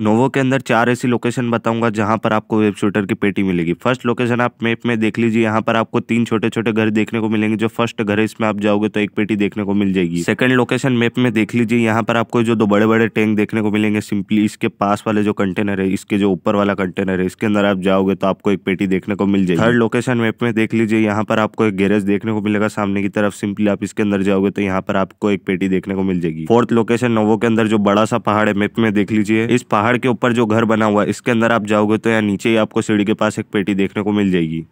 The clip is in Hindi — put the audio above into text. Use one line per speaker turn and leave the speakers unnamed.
नोवो के अंदर चार ऐसी लोकेशन बताऊंगा जहां पर आपको वेब शूटर की पेटी मिलेगी फर्स्ट लोकेशन आप मैप में देख लीजिए यहां पर आपको तीन छोटे छोटे घर देखने को मिलेंगे जो फर्स्ट घर है इसमें आप जाओगे तो एक पेटी देखने को मिल जाएगी सेकंड लोकेशन मैप में देख लीजिए यहाँ पर आपको जो दो बड़े बड़े टैंक देखने को मिलेंगे सिंपली इसके पास वाले जो कंटेनर है इसके जो ऊपर वाला कंटेनर है इसके अंदर आप जाओगे तो आपको एक पेटी देखने को मिल जाएगी थर्ड लोकेशन मैप में देख लीजिए यहाँ पर आपको एक गैरेज देखने को मिलेगा सामने की तरफ सिंपली आप इसके अंदर जाओगे तो यहाँ पर आपको एक पेटी देखने को मिल जाएगी फोर्थ लोकेशन नोवो के अंदर जो बड़ा सा पहाड़ है मैप में देख लीजिए इस पहाड़ पहाड़ के ऊपर जो घर बना हुआ है इसके अंदर आप जाओगे तो यहाँ नीचे ही आपको सीढ़ी के पास एक पेटी देखने को मिल जाएगी